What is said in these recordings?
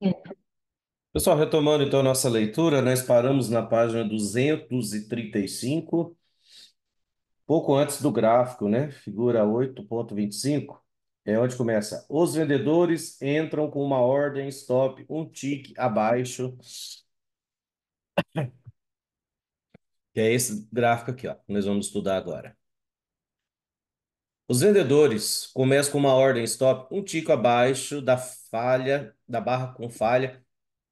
É. Pessoal, retomando então nossa leitura, nós paramos na página 235, pouco antes do gráfico, né? Figura 8.25, é onde começa. Os vendedores entram com uma ordem stop, um tique abaixo. Que é esse gráfico aqui, ó. Nós vamos estudar agora. Os vendedores começam com uma ordem stop, um tico abaixo da falha da barra com falha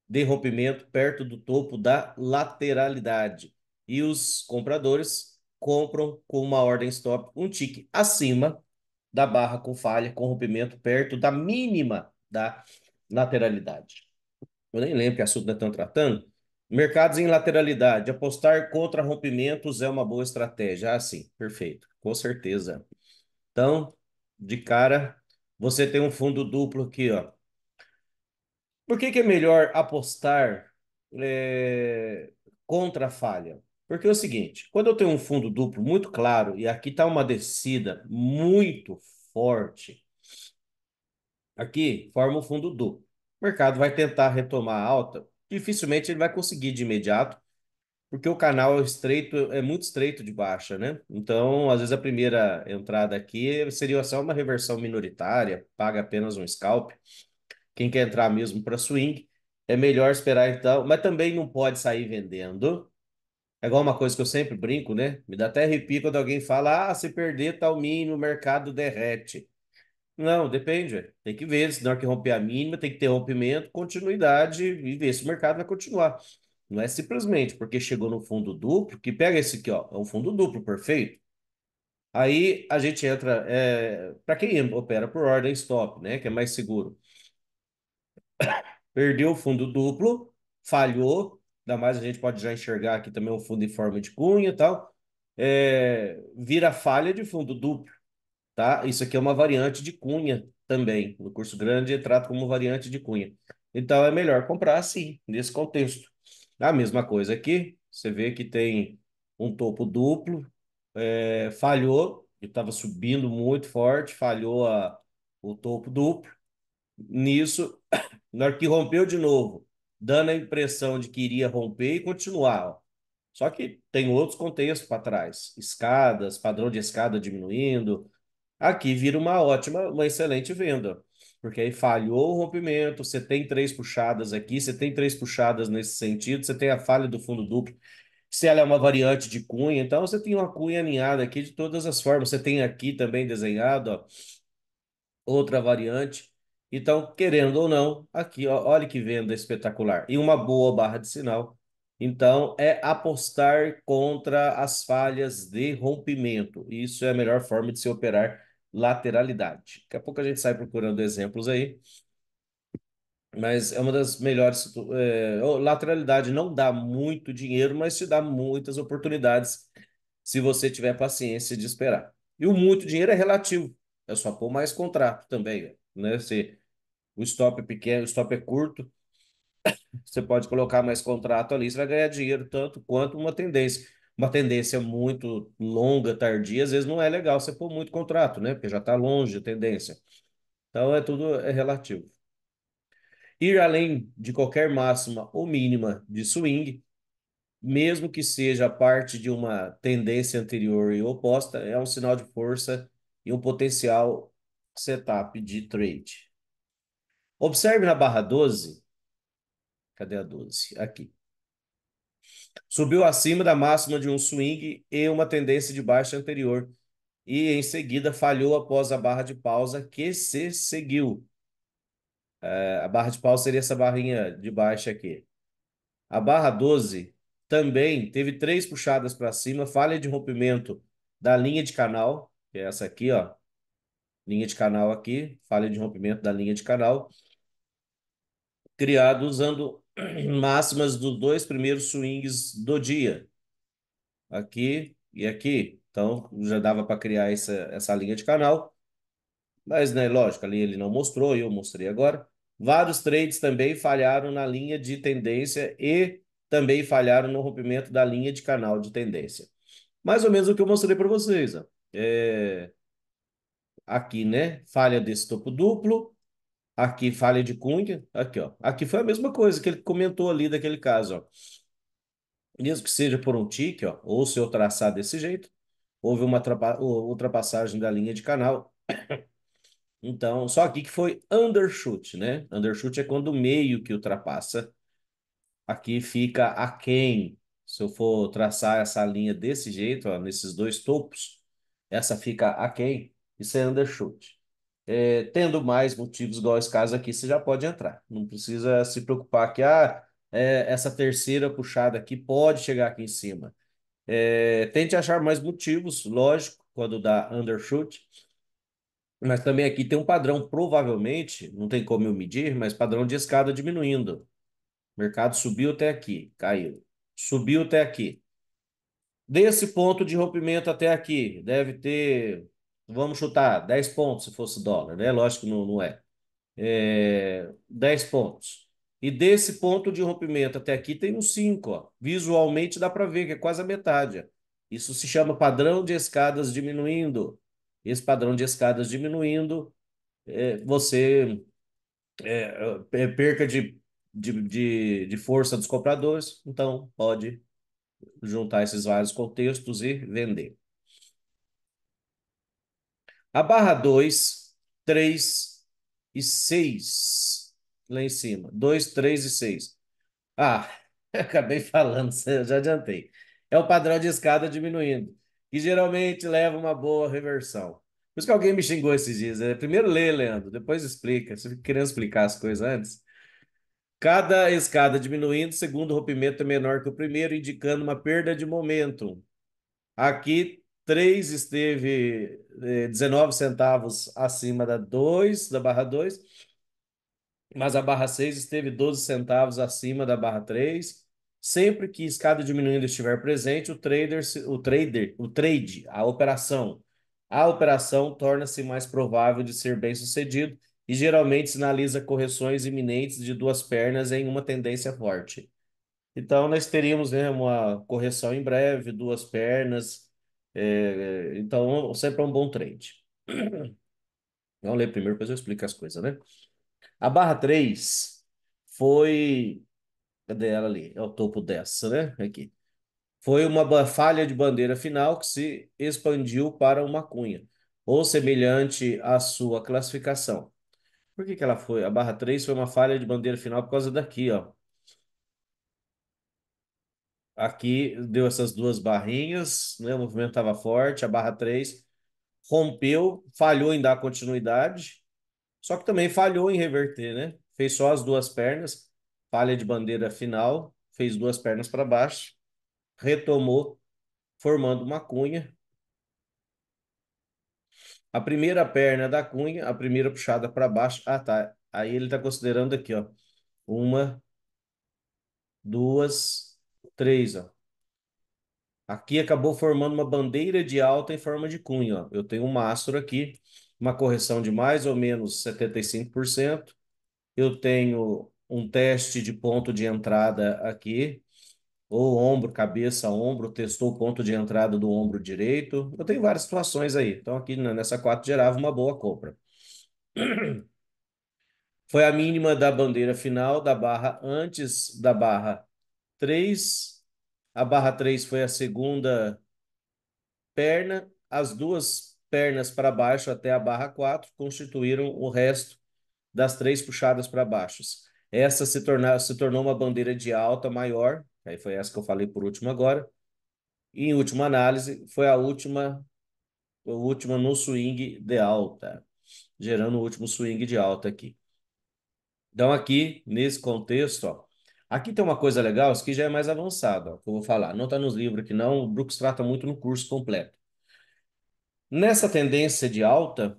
de rompimento perto do topo da lateralidade. E os compradores compram com uma ordem stop um tique acima da barra com falha com rompimento perto da mínima da lateralidade. Eu nem lembro que assunto nós estamos tratando. Mercados em lateralidade. Apostar contra rompimentos é uma boa estratégia. Ah, sim, perfeito. Com certeza. Então, de cara, você tem um fundo duplo aqui, ó. Por que, que é melhor apostar é, contra a falha? Porque é o seguinte, quando eu tenho um fundo duplo muito claro e aqui está uma descida muito forte, aqui forma um fundo duplo. O mercado vai tentar retomar a alta, dificilmente ele vai conseguir de imediato, porque o canal é estreito, é muito estreito de baixa, né? Então, às vezes a primeira entrada aqui seria só uma reversão minoritária, paga apenas um scalp. Quem quer entrar mesmo para swing, é melhor esperar então, mas também não pode sair vendendo. É igual uma coisa que eu sempre brinco, né? Me dá até arrepio quando alguém fala: ah, se perder tal tá mínimo, o mercado derrete. Não, depende. Tem que ver, se na hora que romper a mínima, tem que ter rompimento, continuidade e ver se o mercado vai continuar. Não é simplesmente porque chegou no fundo duplo, que pega esse aqui, ó, é um fundo duplo, perfeito. Aí a gente entra, é, para quem opera por ordem stop, né, que é mais seguro perdeu o fundo duplo, falhou, ainda mais a gente pode já enxergar aqui também um fundo em forma de cunha e tal, é, vira falha de fundo duplo, tá? Isso aqui é uma variante de cunha também, no curso grande trato como variante de cunha. Então é melhor comprar assim, nesse contexto. A mesma coisa aqui, você vê que tem um topo duplo, é, falhou, estava subindo muito forte, falhou a, o topo duplo. Nisso, na hora que rompeu de novo, dando a impressão de que iria romper e continuar. Só que tem outros contextos para trás. Escadas, padrão de escada diminuindo. Aqui vira uma ótima, uma excelente venda. Porque aí falhou o rompimento, você tem três puxadas aqui, você tem três puxadas nesse sentido, você tem a falha do fundo duplo, se ela é uma variante de cunha, então você tem uma cunha alinhada aqui de todas as formas. Você tem aqui também desenhado, ó, outra variante. Então, querendo ou não, aqui, ó, olha que venda espetacular. E uma boa barra de sinal. Então, é apostar contra as falhas de rompimento. Isso é a melhor forma de se operar lateralidade. Daqui a pouco a gente sai procurando exemplos aí. Mas é uma das melhores. É, lateralidade não dá muito dinheiro, mas te dá muitas oportunidades se você tiver paciência de esperar. E o muito dinheiro é relativo. É só pôr mais contrato também. Né? né? Se o stop é pequeno, o stop é curto, você pode colocar mais contrato ali, você vai ganhar dinheiro tanto quanto uma tendência. Uma tendência muito longa, tardia, às vezes não é legal você pôr muito contrato, né? Porque já está longe a tendência. Então é tudo é relativo. Ir além de qualquer máxima ou mínima de swing, mesmo que seja parte de uma tendência anterior e oposta, é um sinal de força e um potencial setup de trade. Observe na barra 12. Cadê a 12? Aqui. Subiu acima da máxima de um swing e uma tendência de baixa anterior. E em seguida falhou após a barra de pausa que se seguiu. É, a barra de pausa seria essa barrinha de baixa aqui. A barra 12 também teve três puxadas para cima, falha de rompimento da linha de canal, que é essa aqui, ó, linha de canal aqui, falha de rompimento da linha de canal, criado usando máximas dos dois primeiros swings do dia, aqui e aqui. Então, já dava para criar essa, essa linha de canal, mas, né, lógico, ali ele não mostrou, eu mostrei agora. Vários trades também falharam na linha de tendência e também falharam no rompimento da linha de canal de tendência. Mais ou menos o que eu mostrei para vocês. Ó. É aqui, né? Falha desse topo duplo, aqui falha de cunha, aqui, ó. Aqui foi a mesma coisa que ele comentou ali daquele caso, ó. Mesmo que seja por um tique, ó, ou se eu traçar desse jeito, houve uma ultrapassagem da linha de canal. Então, só aqui que foi undershoot, né? Undershoot é quando o meio que ultrapassa. Aqui fica aquém. Se eu for traçar essa linha desse jeito, ó, nesses dois topos, essa fica aquém. Isso é undershoot. É, tendo mais motivos igual esse caso aqui, você já pode entrar. Não precisa se preocupar que ah, é, essa terceira puxada aqui pode chegar aqui em cima. É, tente achar mais motivos, lógico, quando dá undershoot. Mas também aqui tem um padrão, provavelmente, não tem como eu medir, mas padrão de escada diminuindo. mercado subiu até aqui, caiu. Subiu até aqui. Desse ponto de rompimento até aqui, deve ter vamos chutar 10 pontos se fosse dólar, né? Lógico que não, não é. é. 10 pontos. E desse ponto de rompimento até aqui tem uns 5, ó. Visualmente dá para ver que é quase a metade. Ó. Isso se chama padrão de escadas diminuindo. Esse padrão de escadas diminuindo, é, você é, é, é perca de, de, de, de força dos compradores, então pode juntar esses vários contextos e vender. A barra 2, 3 e 6. Lá em cima. 2, 3 e 6. Ah, acabei falando, já adiantei. É o padrão de escada diminuindo, e geralmente leva uma boa reversão. Por isso que alguém me xingou esses dias. Né? Primeiro lê, Leandro, depois explica. Você querendo explicar as coisas antes. Cada escada diminuindo, segundo rompimento é menor que o primeiro, indicando uma perda de momento. Aqui 3 esteve é, eh, 19 centavos acima da 2, da barra 2, mas a barra 6 esteve 12 centavos acima da barra 3. Sempre que escada diminuindo estiver presente, o trader, o trader, o trade, a operação, a operação torna-se mais provável de ser bem-sucedido e geralmente sinaliza correções iminentes de duas pernas em uma tendência forte. Então, nós teríamos né, uma correção em breve, duas pernas, é, então, sempre é um bom trade. Vamos ler primeiro, depois eu explico as coisas, né? A barra 3 foi. Cadê ela ali? É o topo dessa, né? Aqui. Foi uma falha de bandeira final que se expandiu para uma cunha, ou semelhante à sua classificação. Por que, que ela foi? A barra 3 foi uma falha de bandeira final por causa daqui, ó. Aqui deu essas duas barrinhas, né? O movimento estava forte, a barra 3 rompeu, falhou em dar continuidade, só que também falhou em reverter, né? Fez só as duas pernas, falha de bandeira final, fez duas pernas para baixo, retomou, formando uma cunha. A primeira perna da cunha, a primeira puxada para baixo. Ah, tá. Aí ele está considerando aqui, ó. Uma, duas, três, ó. Aqui acabou formando uma bandeira de alta em forma de cunha. Ó. Eu tenho um mastro aqui, uma correção de mais ou menos 75%. Eu tenho um teste de ponto de entrada aqui, ou ombro, cabeça, ombro, testou o ponto de entrada do ombro direito. Eu tenho várias situações aí. Então, aqui nessa 4 gerava uma boa compra. Foi a mínima da bandeira final da barra antes da barra 3. A barra 3 foi a segunda perna. As duas pernas para baixo até a barra 4 constituíram o resto das três puxadas para baixo. Essa se, torna, se tornou uma bandeira de alta maior, aí foi essa que eu falei por último agora. E em última análise, foi a última, a última no swing de alta, gerando o último swing de alta aqui. Então, aqui, nesse contexto, ó, Aqui tem uma coisa legal, isso que já é mais avançado, ó, que eu vou falar. Não está nos livros aqui não, o Brooks trata muito no curso completo. Nessa tendência de alta,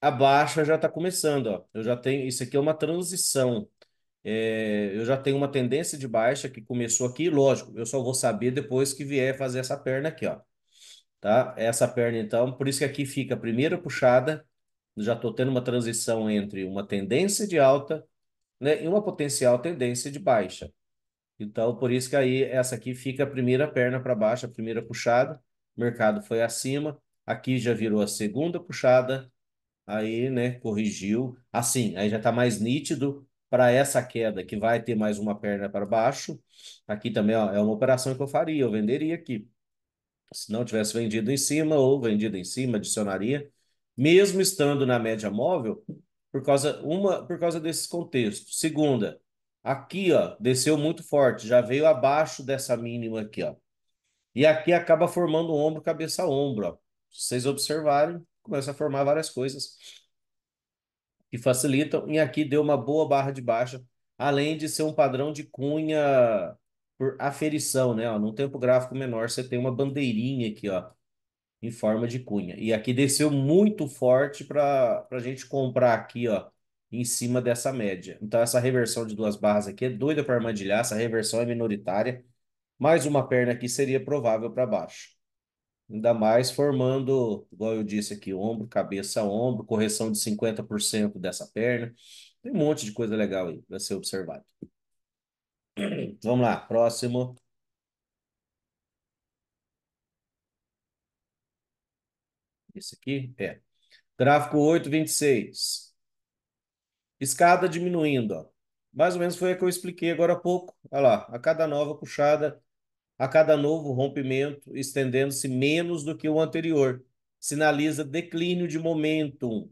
a baixa já está começando. Ó. Eu já tenho, isso aqui é uma transição. É, eu já tenho uma tendência de baixa que começou aqui, lógico, eu só vou saber depois que vier fazer essa perna aqui, ó. Tá? Essa perna, então, por isso que aqui fica a primeira puxada, já estou tendo uma transição entre uma tendência de alta né, e uma potencial tendência de baixa. Então, por isso que aí essa aqui fica a primeira perna para baixo, a primeira puxada, o mercado foi acima, aqui já virou a segunda puxada, aí, né, corrigiu. Assim, aí já está mais nítido para essa queda, que vai ter mais uma perna para baixo. Aqui também ó, é uma operação que eu faria, eu venderia aqui. Se não tivesse vendido em cima ou vendido em cima, adicionaria. Mesmo estando na média móvel, por causa, uma, por causa desses contextos. Segunda, aqui, ó, desceu muito forte, já veio abaixo dessa mínima aqui, ó. E aqui acaba formando ombro, cabeça, ombro, ó. Se vocês observarem, começa a formar várias coisas que facilitam. E aqui deu uma boa barra de baixa, além de ser um padrão de cunha por aferição, né? Ó, num tempo gráfico menor, você tem uma bandeirinha aqui, ó, em forma de cunha. E aqui desceu muito forte para a gente comprar aqui, ó, em cima dessa média. Então, essa reversão de duas barras aqui é doida para armadilhar, essa reversão é minoritária. Mais uma perna aqui seria provável para baixo. Ainda mais formando, igual eu disse aqui, ombro, cabeça, ombro, correção de 50% dessa perna. Tem um monte de coisa legal aí para ser observado. Vamos lá, próximo. Esse aqui é. Gráfico 8,26. Escada diminuindo. Ó. Mais ou menos foi a que eu expliquei agora há pouco. Olha lá, a cada nova puxada, a cada novo rompimento, estendendo-se menos do que o anterior. Sinaliza declínio de momentum.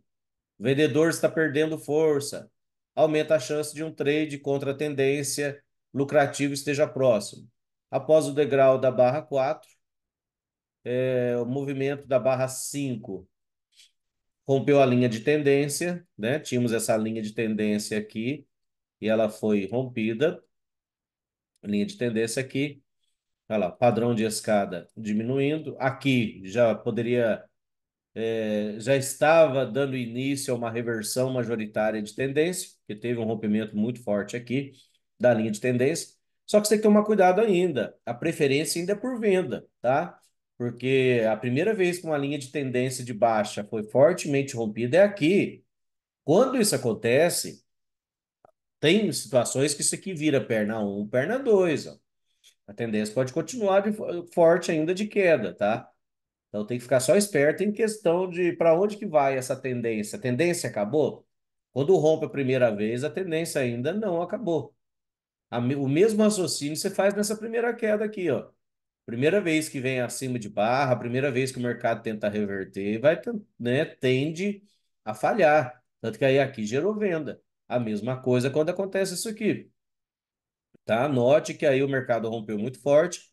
O vendedor está perdendo força. Aumenta a chance de um trade contra a tendência lucrativo esteja próximo. Após o degrau da barra 4, é, o movimento da barra 5 rompeu a linha de tendência, né? Tínhamos essa linha de tendência aqui e ela foi rompida. Linha de tendência aqui. Olha lá, padrão de escada diminuindo. Aqui já poderia, é, já estava dando início a uma reversão majoritária de tendência, que teve um rompimento muito forte aqui da linha de tendência. Só que você tem que tomar cuidado ainda. A preferência ainda é por venda, tá? porque a primeira vez que uma linha de tendência de baixa foi fortemente rompida é aqui. Quando isso acontece, tem situações que isso aqui vira perna 1, um, perna 2. Ó. A tendência pode continuar de, forte ainda de queda, tá? Então tem que ficar só esperto em questão de para onde que vai essa tendência. A tendência acabou? Quando rompe a primeira vez, a tendência ainda não acabou. o mesmo raciocínio você faz nessa primeira queda aqui, ó. Primeira vez que vem acima de barra, primeira vez que o mercado tenta reverter, vai, né, tende a falhar. Tanto que aí aqui gerou venda. A mesma coisa quando acontece isso aqui. Tá? Note que aí o mercado rompeu muito forte.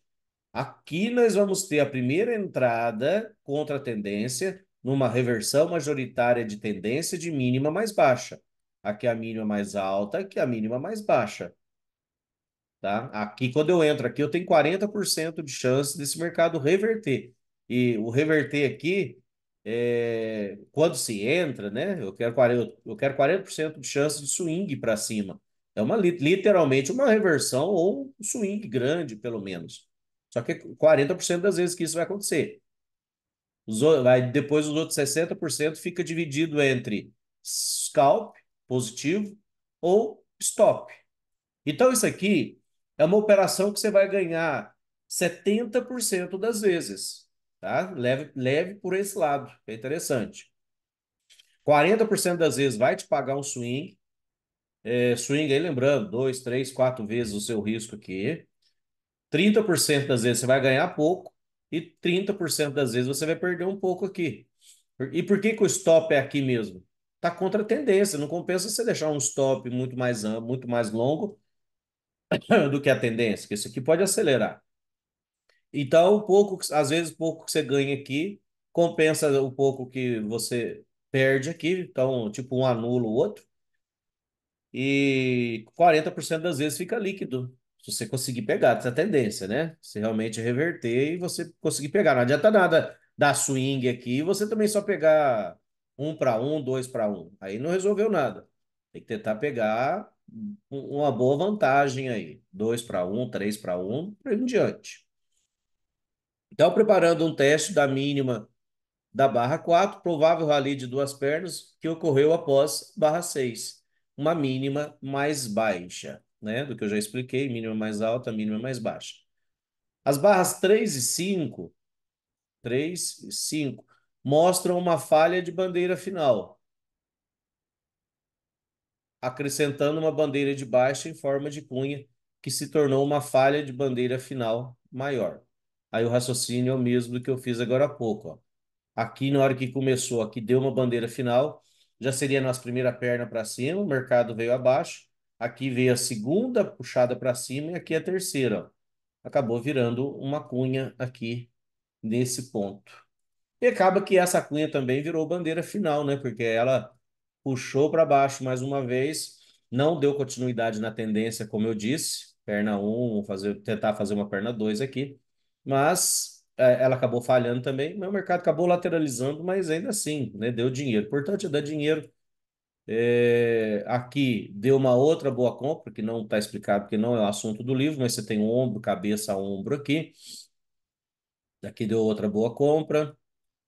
Aqui nós vamos ter a primeira entrada contra a tendência, numa reversão majoritária de tendência de mínima mais baixa. Aqui a mínima mais alta, aqui a mínima mais baixa. Tá? Aqui, quando eu entro aqui, eu tenho 40% de chance desse mercado reverter. E o reverter aqui, é, quando se entra, né? Eu quero 40%, eu quero 40 de chance de swing para cima. É uma, literalmente uma reversão ou um swing grande, pelo menos. Só que 40% das vezes que isso vai acontecer. Os, vai, depois os outros 60% fica dividido entre scalp, positivo, ou stop. Então isso aqui é uma operação que você vai ganhar 70% das vezes. Tá? Leve, leve por esse lado, é interessante. 40% das vezes vai te pagar um swing. É, swing aí, lembrando, 2, 3, 4 vezes o seu risco aqui. 30% das vezes você vai ganhar pouco e 30% das vezes você vai perder um pouco aqui. E por que, que o stop é aqui mesmo? Está contra a tendência, não compensa você deixar um stop muito mais muito mais longo do que a tendência, que isso aqui pode acelerar. Então, um pouco, às vezes, pouco que você ganha aqui compensa o pouco que você perde aqui. Então, tipo, um anula o outro. E 40% das vezes fica líquido. Se você conseguir pegar essa é tendência, né? Se realmente reverter e você conseguir pegar. Não adianta nada dar swing aqui e você também só pegar um para um, dois para um. Aí não resolveu nada. Tem que tentar pegar uma boa vantagem aí. 2 para 1, 3 para 1, por aí em diante. Então, preparando um teste da mínima da barra 4, provável rally de duas pernas, que ocorreu após barra 6, uma mínima mais baixa, né? Do que eu já expliquei, mínima mais alta, mínima mais baixa. As barras 3 e 5, 3 e 5, mostram uma falha de bandeira final, acrescentando uma bandeira de baixa em forma de cunha, que se tornou uma falha de bandeira final maior. Aí o raciocínio é o mesmo do que eu fiz agora há pouco. Ó. Aqui, na hora que começou, aqui deu uma bandeira final, já seria a nossa primeira perna para cima, o mercado veio abaixo, aqui veio a segunda puxada para cima e aqui a terceira. Ó. Acabou virando uma cunha aqui nesse ponto. E acaba que essa cunha também virou bandeira final, né? Porque ela puxou para baixo mais uma vez, não deu continuidade na tendência, como eu disse, perna 1, fazer, tentar fazer uma perna 2 aqui, mas é, ela acabou falhando também, mas o mercado acabou lateralizando, mas ainda assim, né, deu dinheiro. Importante é dar dinheiro. É, aqui deu uma outra boa compra, que não está explicado, porque não é o assunto do livro, mas você tem ombro, cabeça, ombro aqui. Aqui deu outra boa compra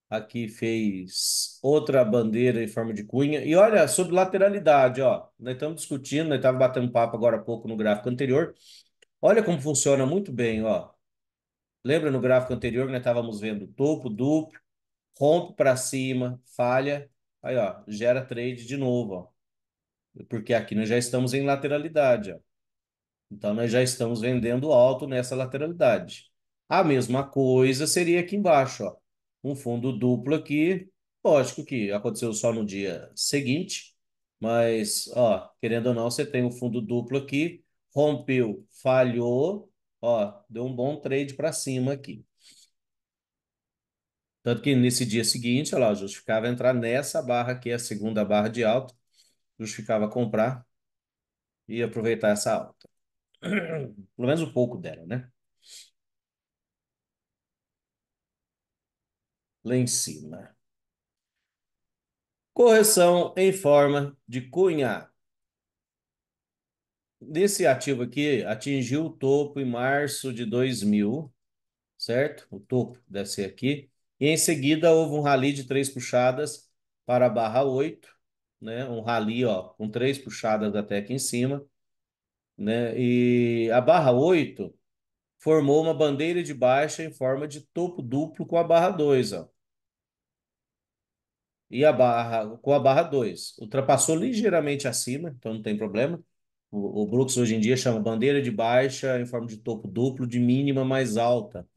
aqui fez outra bandeira em forma de cunha. E olha, sobre lateralidade, ó, nós estamos discutindo, nós estávamos batendo papo agora há pouco no gráfico anterior. Olha como funciona muito bem, ó. Lembra no gráfico anterior que nós estávamos vendo topo, duplo, rompe para cima, falha, aí ó, gera trade de novo, ó. Porque aqui nós já estamos em lateralidade, ó. Então nós já estamos vendendo alto nessa lateralidade. A mesma coisa seria aqui embaixo, ó um fundo duplo aqui. Lógico que aconteceu só no dia seguinte, mas, ó, querendo ou não, você tem um fundo duplo aqui, rompeu, falhou, ó, deu um bom trade para cima aqui. Tanto que nesse dia seguinte, olha lá, justificava entrar nessa barra aqui, a segunda barra de alta, justificava comprar e aproveitar essa alta. Pelo menos um pouco dela, né? lá em cima. Correção em forma de cunha. Desse ativo aqui, atingiu o topo em março de 2000, certo? O topo deve ser aqui. E em seguida houve um rally de três puxadas para a barra 8, né? Um rally, ó, com três puxadas até aqui em cima, né? E a barra 8 formou uma bandeira de baixa em forma de topo duplo com a barra 2, ó e a barra com a barra 2. Ultrapassou ligeiramente acima, então não tem problema. O, o Brooks hoje em dia chama bandeira de baixa em forma de topo duplo, de mínima mais alta.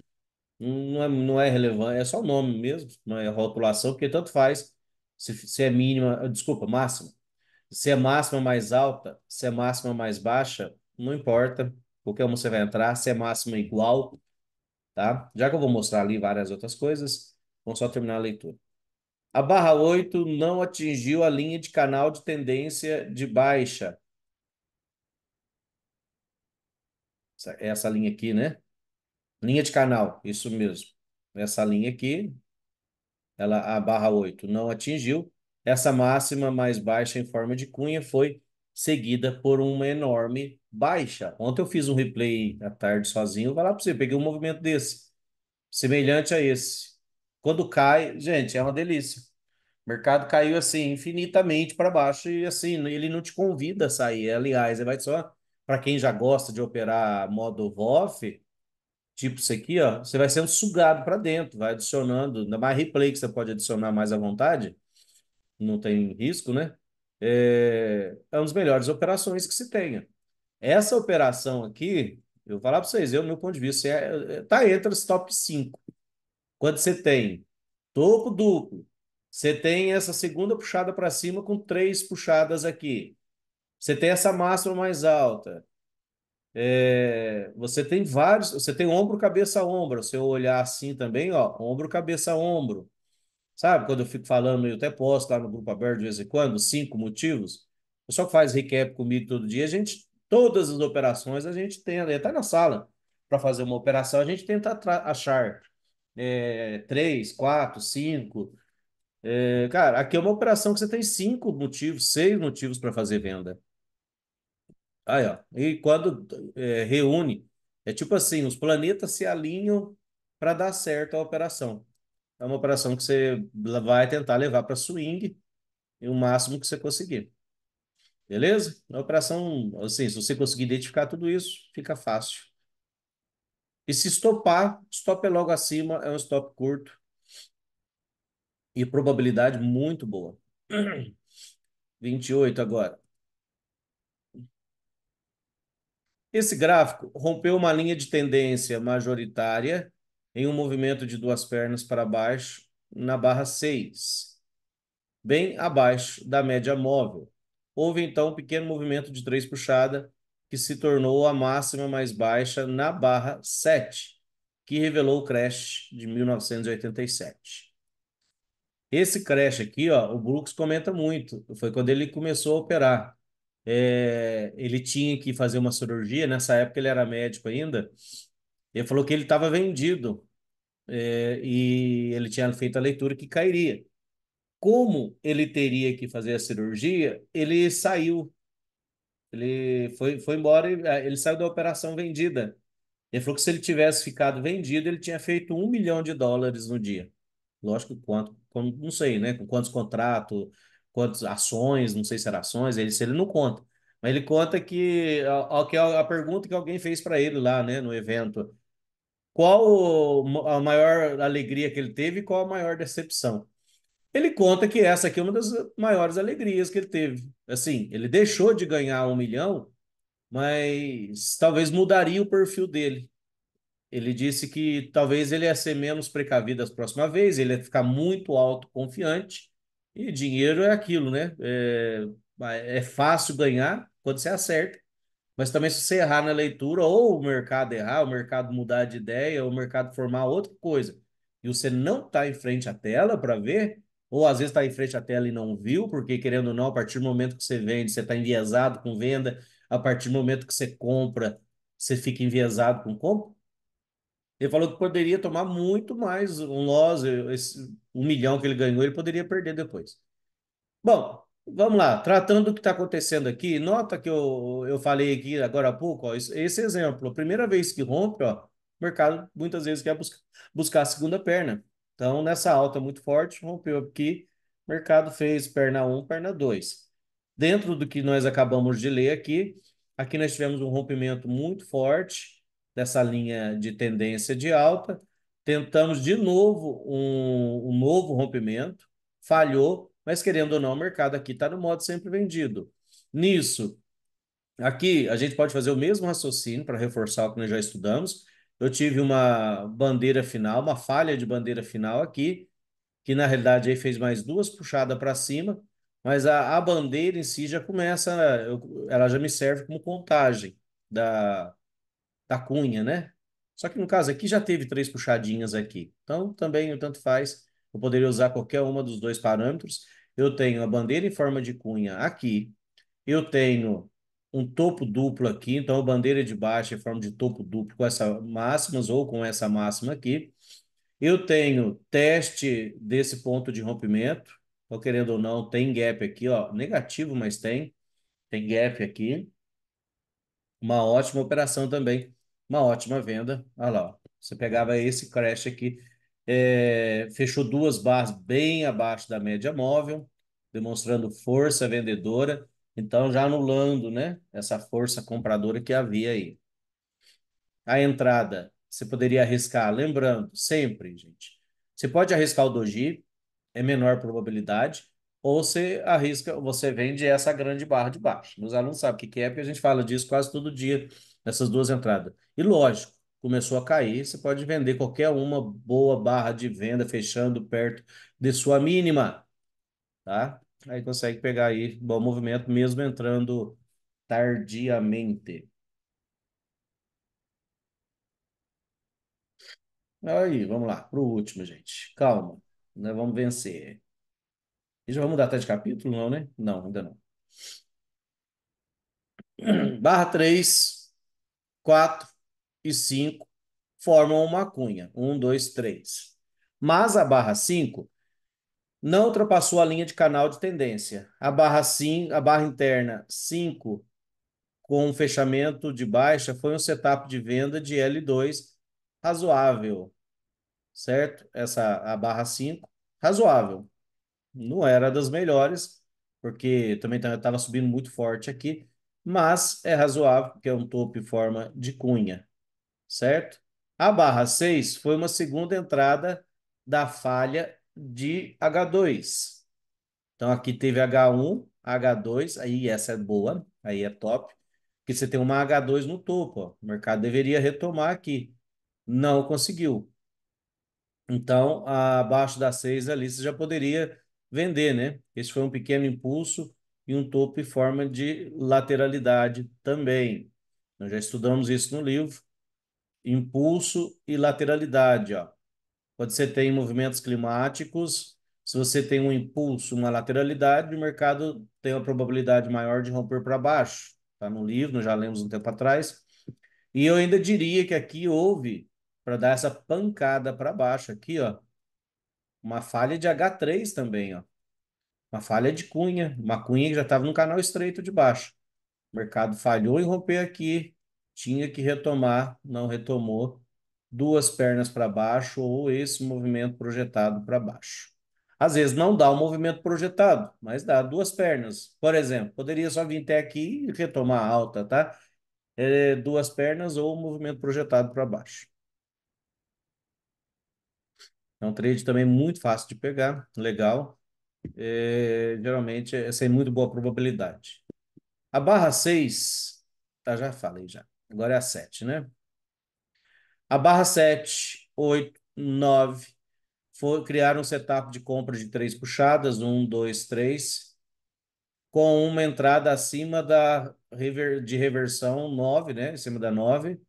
Não é, não é relevante, é só o nome mesmo, não é rotulação, porque tanto faz se, se é mínima, desculpa, máxima. Se é máxima mais alta, se é máxima mais baixa, não importa. Qualquer uma você vai entrar, se é máxima igual, tá? Já que eu vou mostrar ali várias outras coisas, vamos só terminar a leitura. A barra 8 não atingiu a linha de canal de tendência de baixa. Essa, essa linha aqui, né? Linha de canal, isso mesmo. Essa linha aqui, ela, a barra 8 não atingiu. Essa máxima mais baixa em forma de cunha foi seguida por uma enorme baixa. Ontem eu fiz um replay à tarde sozinho, vai lá para você, peguei um movimento desse, semelhante a esse. Quando cai, gente, é uma delícia. O mercado caiu assim infinitamente para baixo e assim, ele não te convida a sair. Aliás, é, vai só para quem já gosta de operar modo off, tipo isso aqui, ó, você vai sendo sugado para dentro, vai adicionando, ainda mais replay que você pode adicionar mais à vontade, não tem risco, né? É, é uma das melhores operações que se tenha. Essa operação aqui, eu vou falar para vocês, eu, meu ponto de vista, é, é tá entre os top 5 quando você tem topo duplo, você tem essa segunda puxada para cima com três puxadas aqui. Você tem essa máxima mais alta. É, você tem vários, você tem ombro, cabeça, ombro. Se eu olhar assim também, ó, ombro, cabeça, ombro. Sabe, quando eu fico falando, eu até posto lá no grupo aberto de vez em quando, cinco motivos. O pessoal que faz recap comigo todo dia, a gente, todas as operações a gente tem ali, até na sala, para fazer uma operação, a gente tenta achar é, três, quatro, cinco. É, cara, aqui é uma operação que você tem cinco motivos, seis motivos para fazer venda. Aí, ó. E quando é, reúne, é tipo assim: os planetas se alinham para dar certo a operação. É uma operação que você vai tentar levar para swing e o máximo que você conseguir. Beleza? Na é operação, assim, se você conseguir identificar tudo isso, fica fácil. E se estopar, stop é logo acima, é um stop curto. E probabilidade muito boa. 28 agora. Esse gráfico rompeu uma linha de tendência majoritária em um movimento de duas pernas para baixo na barra 6, bem abaixo da média móvel. Houve então um pequeno movimento de três puxada que se tornou a máxima mais baixa na barra 7, que revelou o crash de 1987. Esse crash aqui, ó, o Brooks comenta muito, foi quando ele começou a operar. É, ele tinha que fazer uma cirurgia, nessa época ele era médico ainda, ele falou que ele estava vendido é, e ele tinha feito a leitura que cairia. Como ele teria que fazer a cirurgia, ele saiu ele foi, foi embora e é, ele saiu da operação vendida. Ele falou que se ele tivesse ficado vendido, ele tinha feito um milhão de dólares no dia. Lógico, quanto, não sei, né? Com quantos contratos, quantas ações, não sei se era ações, ele, se ele não conta. Mas ele conta que a, a, é a pergunta que alguém fez para ele lá, né, no evento, qual a maior alegria que ele teve e qual a maior decepção? Ele conta que essa aqui é uma das maiores alegrias que ele teve. Assim, ele deixou de ganhar um milhão, mas talvez mudaria o perfil dele. Ele disse que talvez ele ia ser menos precavido a próxima vez, ele ia ficar muito autoconfiante. E dinheiro é aquilo, né? É, é fácil ganhar quando você acerta, mas também se você errar na leitura, ou o mercado errar, o mercado mudar de ideia, ou o mercado formar outra coisa, e você não está em frente à tela para ver, ou às vezes está em frente à tela e não viu, porque querendo ou não, a partir do momento que você vende, você está enviesado com venda, a partir do momento que você compra, você fica enviesado com compra. Ele falou que poderia tomar muito mais um loss, esse, um milhão que ele ganhou, ele poderia perder depois. Bom, vamos lá. Tratando do que está acontecendo aqui, nota que eu, eu falei aqui agora há pouco, ó, esse exemplo, a primeira vez que rompe, ó, o mercado muitas vezes quer buscar, buscar a segunda perna. Então, nessa alta muito forte, rompeu aqui, mercado fez perna 1, perna 2. Dentro do que nós acabamos de ler aqui, aqui nós tivemos um rompimento muito forte dessa linha de tendência de alta. Tentamos de novo um, um novo rompimento, falhou, mas querendo ou não, o mercado aqui está no modo sempre vendido. Nisso, aqui a gente pode fazer o mesmo raciocínio para reforçar o que nós já estudamos. Eu tive uma bandeira final, uma falha de bandeira final aqui, que na realidade aí fez mais duas puxadas para cima, mas a, a, bandeira em si já começa, eu, ela já me serve como contagem da, da cunha, né? Só que no caso aqui já teve três puxadinhas aqui. Então também, o tanto faz, eu poderia usar qualquer uma dos dois parâmetros. Eu tenho a bandeira em forma de cunha aqui, eu tenho um topo duplo aqui, então a bandeira de baixo é forma de topo duplo com essa máximas ou com essa máxima aqui. Eu tenho teste desse ponto de rompimento, ou então, querendo ou não, tem gap aqui, ó, negativo, mas tem, tem gap aqui. Uma ótima operação também, uma ótima venda. Olha lá, ó. você pegava esse crash aqui, é, fechou duas barras bem abaixo da média móvel, demonstrando força vendedora então, já anulando, né, essa força compradora que havia aí. A entrada, você poderia arriscar, lembrando, sempre, gente, você pode arriscar o doji, é menor probabilidade, ou você arrisca, você vende essa grande barra de baixo. Meus alunos sabem o que é, porque a gente fala disso quase todo dia, nessas duas entradas. E lógico, começou a cair, você pode vender qualquer uma boa barra de venda, fechando perto de sua mínima, tá? Aí consegue pegar aí bom movimento, mesmo entrando tardiamente. Aí, vamos lá, pro último, gente. Calma, nós né, vamos vencer. E já vamos mudar até de capítulo, não, né? Não, ainda não. Barra 3, 4 e 5 formam uma cunha. 1, 2, 3. Mas a barra 5 não ultrapassou a linha de canal de tendência. A barra, sim, a barra interna 5 com um fechamento de baixa foi um setup de venda de L2 razoável, certo? Essa a barra 5 razoável. Não era das melhores, porque também estava tá, subindo muito forte aqui, mas é razoável, porque é um topo em forma de cunha, certo? A barra 6 foi uma segunda entrada da falha de H2. Então aqui teve H1, H2, aí essa é boa, aí é top, porque você tem uma H2 no topo, ó. o mercado deveria retomar aqui, não conseguiu. Então, abaixo da 6 ali você já poderia vender, né? Esse foi um pequeno impulso e um topo em forma de lateralidade também. Nós já estudamos isso no livro, impulso e lateralidade, ó. Quando você tem movimentos climáticos, se você tem um impulso, uma lateralidade, o mercado tem uma probabilidade maior de romper para baixo. Está no livro, já lemos um tempo atrás. E eu ainda diria que aqui houve, para dar essa pancada para baixo aqui, ó, uma falha de H3 também, ó. Uma falha de cunha, uma cunha que já estava no canal estreito de baixo. O mercado falhou em romper aqui, tinha que retomar, não retomou duas pernas para baixo ou esse movimento projetado para baixo. Às vezes não dá o um movimento projetado, mas dá duas pernas. Por exemplo, poderia só vir até aqui e retomar a alta, tá? É, duas pernas ou um movimento projetado para baixo. É então, um trade também é muito fácil de pegar, legal. É, geralmente é sem muito boa probabilidade. A barra 6, tá, já falei já. Agora é a 7, né? A barra 7, 8, 9 foi criar um setup de compra de três puxadas, 1, 2, 3, com uma entrada acima da rever, de reversão 9, né? Em cima da 9.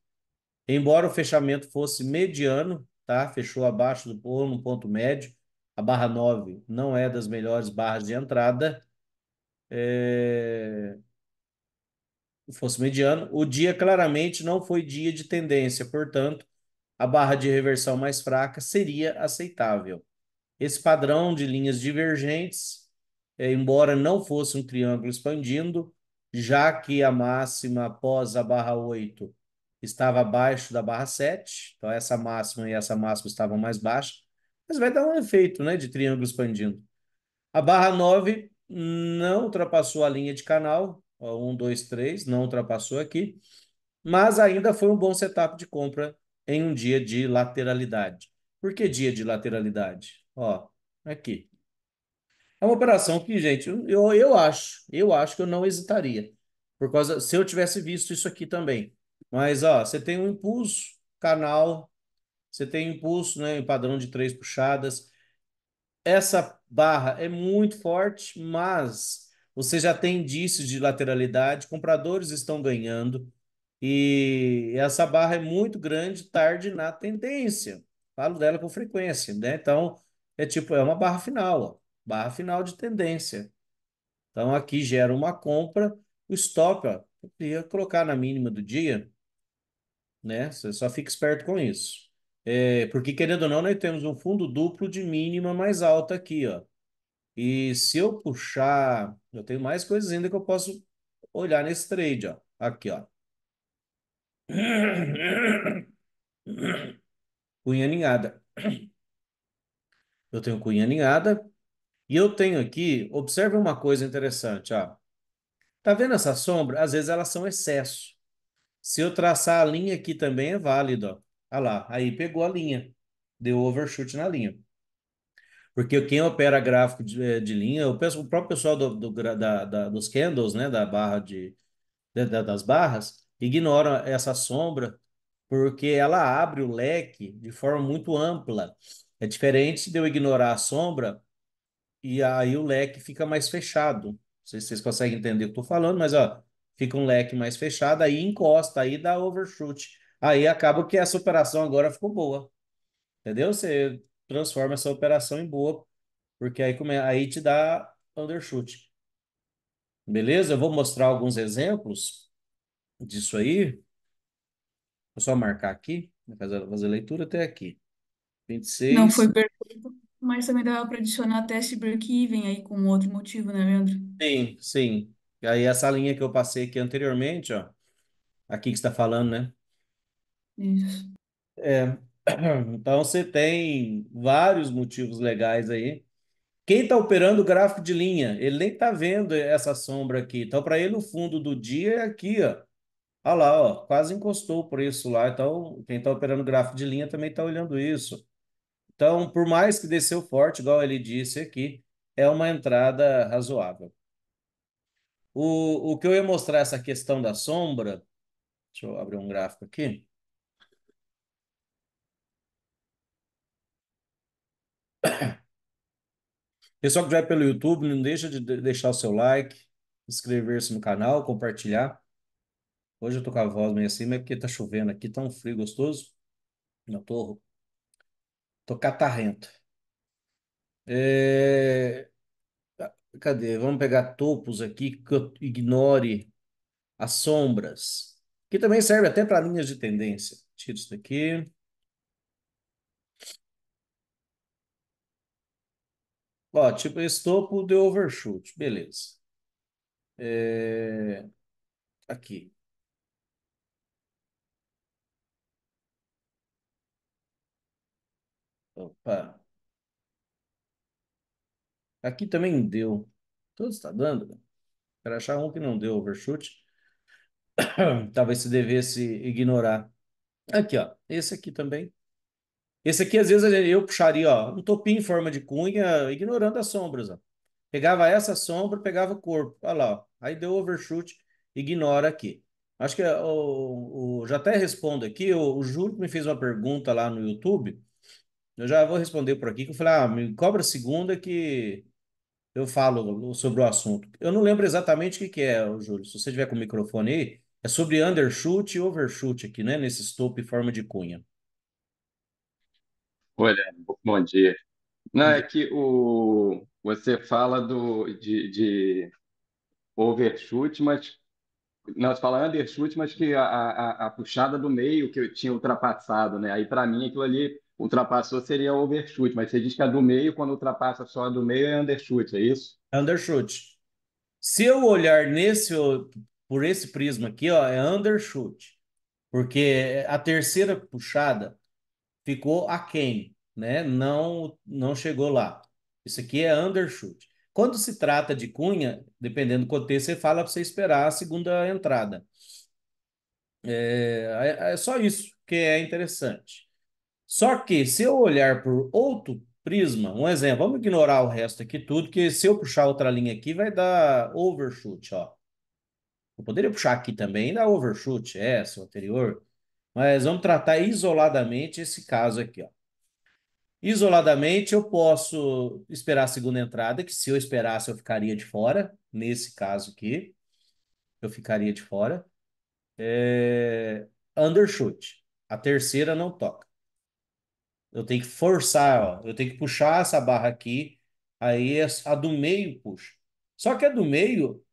Embora o fechamento fosse mediano, tá? Fechou abaixo do no ponto médio. A barra 9 não é das melhores barras de entrada. É... Fosse mediano, o dia claramente não foi dia de tendência, portanto, a barra de reversão mais fraca seria aceitável. Esse padrão de linhas divergentes, é, embora não fosse um triângulo expandindo, já que a máxima após a barra 8 estava abaixo da barra 7, então essa máxima e essa máxima estavam mais baixas, mas vai dar um efeito né, de triângulo expandindo. A barra 9 não ultrapassou a linha de canal, 1, 2, 3, não ultrapassou aqui, mas ainda foi um bom setup de compra em um dia de lateralidade. Por que dia de lateralidade? Ó, aqui. É uma operação que, gente, eu, eu acho, eu acho que eu não hesitaria. Por causa, se eu tivesse visto isso aqui também. Mas, ó, você tem um impulso, canal, você tem um impulso, né, em padrão de três puxadas. Essa barra é muito forte, mas você já tem indícios de lateralidade, compradores estão ganhando, e essa barra é muito grande, tarde na tendência. Falo dela com frequência, né? Então, é tipo, é uma barra final, ó, barra final de tendência. Então, aqui gera uma compra, o stop, ó, eu podia colocar na mínima do dia, né? Você só fica esperto com isso. É, porque, querendo ou não, nós temos um fundo duplo de mínima mais alta aqui, ó. E se eu puxar, eu tenho mais coisas ainda que eu posso olhar nesse trade, ó. Aqui, ó. Cunha ninhada Eu tenho cunha ninhada E eu tenho aqui, observe uma coisa interessante, ó. Tá vendo essa sombra? Às vezes elas são excesso. Se eu traçar a linha aqui também é válido, ó. lá, aí pegou a linha. Deu overshoot na linha. Porque quem opera gráfico de, eh, de linha, o, o próprio pessoal do, do da, da, dos candles, né, da barra de, das barras, ignoram essa sombra porque ela abre o leque de forma muito ampla. É diferente de eu ignorar a sombra e aí o leque fica mais fechado. Não sei se vocês conseguem entender o que eu tô falando, mas ó, fica um leque mais fechado, aí encosta, aí dá overshoot. Aí acaba que essa operação agora ficou boa. Entendeu? Você transforma essa operação em boa, porque aí, come... aí te dá undershoot. Beleza? Eu vou mostrar alguns exemplos disso aí, vou só marcar aqui, né, fazer, fazer a leitura até aqui. 26. Não foi perfeito, mas também dava para adicionar teste break-even aí com outro motivo, né, Leandro? Sim, sim. E aí essa linha que eu passei aqui anteriormente, ó, aqui que está falando, né? Isso. É, então você tem vários motivos legais aí. Quem está operando o gráfico de linha, ele nem está vendo essa sombra aqui. Então, para ele, o fundo do dia é aqui, ó. Olha lá, ó, quase encostou o preço lá. Então, quem está operando gráfico de linha também está olhando isso. Então, por mais que desceu forte, igual ele disse aqui, é uma entrada razoável. O, o que eu ia mostrar essa questão da sombra, deixa eu abrir um gráfico aqui. Pessoal que vai pelo YouTube, não deixa de deixar o seu like, inscrever-se no canal, compartilhar. Hoje eu tô com a voz meio assim, mas é porque tá chovendo aqui, tá um frio gostoso. Não tô, tô catarrento. É... Cadê? Vamos pegar topos aqui que eu ignore as sombras, que também serve até para linhas de tendência. Tiro isso daqui. Ó, tipo, esse topo deu overshoot, beleza. É... Aqui. Opa. Aqui também deu. Todos está dando. para achar um que não deu overshoot. Talvez se devesse ignorar. Aqui, ó. Esse aqui também. Esse aqui, às vezes, eu puxaria, ó, um topinho em forma de cunha, ignorando as sombras, ó. Pegava essa sombra, pegava o corpo. Olha lá, ó. Aí deu overshoot, ignora aqui. Acho que ó, o, já até respondo aqui, o, o Júlio me fez uma pergunta lá no YouTube eu já vou responder por aqui, que eu falei, ah, me cobra segunda que eu falo sobre o assunto. Eu não lembro exatamente o que, que é, Júlio, se você tiver com o microfone aí, é sobre undershoot e overshoot aqui, né, nesse stop forma de cunha. Olha, bom dia. Não, é que o, você fala do, de, de overshoot, mas nós falamos undershoot, mas que a, a, a puxada do meio que eu tinha ultrapassado, né? Aí para mim aquilo ali ultrapassou seria overshoot, mas você diz que a do meio, quando ultrapassa só a do meio, é undershoot, é isso? undershoot. Se eu olhar nesse por esse prisma aqui, ó, é undershoot. Porque a terceira puxada ficou aquém, né? Não não chegou lá. Isso aqui é undershoot. Quando se trata de cunha, dependendo do contexto, você fala para você esperar a segunda entrada. é, é, é só isso que é interessante. Só que se eu olhar por outro prisma, um exemplo, vamos ignorar o resto aqui tudo, que se eu puxar outra linha aqui vai dar overshoot, ó. Eu poderia puxar aqui também ainda overshoot, essa, o anterior. Mas vamos tratar isoladamente esse caso aqui, ó. Isoladamente, eu posso esperar a segunda entrada, que se eu esperasse, eu ficaria de fora. Nesse caso aqui, eu ficaria de fora. É... Undershoot. A terceira não toca. Eu tenho que forçar, ó. Eu tenho que puxar essa barra aqui. Aí a do meio puxa. Só que a do meio,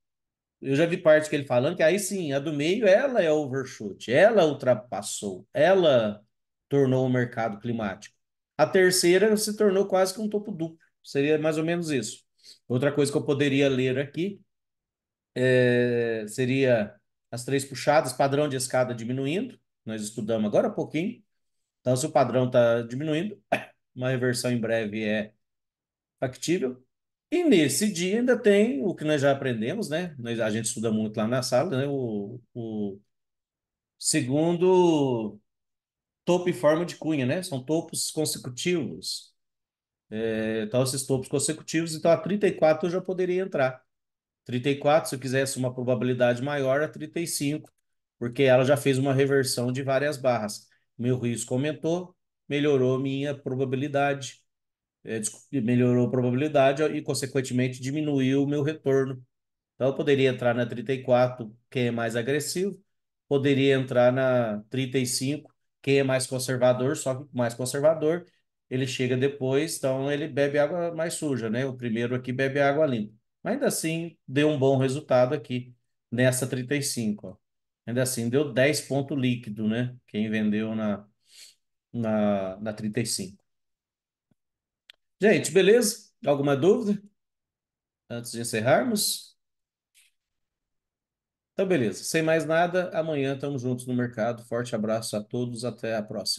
eu já vi parte que ele falando que aí sim, a do meio ela é overshoot, ela ultrapassou, ela tornou o mercado climático. A terceira se tornou quase que um topo duplo. Seria mais ou menos isso. Outra coisa que eu poderia ler aqui é, seria as três puxadas, padrão de escada diminuindo. Nós estudamos agora há pouquinho. Então, se o padrão está diminuindo, uma reversão em breve é factível. E nesse dia ainda tem o que nós já aprendemos, né? A gente estuda muito lá na sala, né? O, o segundo topo e forma de cunha, né? São topos consecutivos. É, então, esses topos consecutivos, então a 34 eu já poderia entrar. 34, se eu quisesse uma probabilidade maior, a 35, porque ela já fez uma reversão de várias barras meu risco aumentou, melhorou minha probabilidade, é, melhorou a probabilidade e, consequentemente, diminuiu o meu retorno. Então, eu poderia entrar na 34, quem é mais agressivo, poderia entrar na 35, quem é mais conservador, só que mais conservador, ele chega depois, então ele bebe água mais suja, né? O primeiro aqui bebe água limpa. Mas ainda assim, deu um bom resultado aqui nessa 35, ó. Ainda assim, deu 10 ponto líquido, né? Quem vendeu na, na, na 35. Gente, beleza? Alguma dúvida? Antes de encerrarmos? Então, beleza. Sem mais nada, amanhã estamos juntos no mercado. Forte abraço a todos. Até a próxima.